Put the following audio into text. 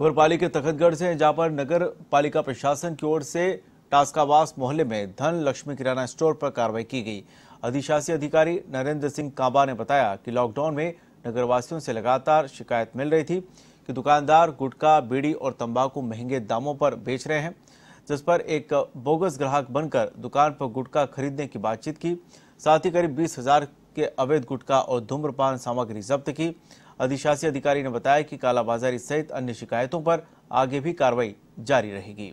खबर पाली के तखतगढ़ से जहां पर नगर पालिका प्रशासन की ओर से टास्कावास मोहल्ले में धन लक्ष्मी किराना स्टोर पर कार्रवाई की गई अधिशासी अधिकारी नरेंद्र सिंह कांबा ने बताया कि लॉकडाउन में नगरवासियों से लगातार शिकायत मिल रही थी कि दुकानदार गुटखा बीड़ी और तंबाकू महंगे दामों पर बेच रहे हैं जिस पर एक बोगस ग्राहक बनकर दुकान पर गुटखा खरीदने की बातचीत की साथ ही करीब बीस के अवैध गुटखा और धूम्रपान सामग्री जब्त की अधिशासी अधिकारी ने बताया कि कालाबाजारी सहित अन्य शिकायतों पर आगे भी कार्रवाई जारी रहेगी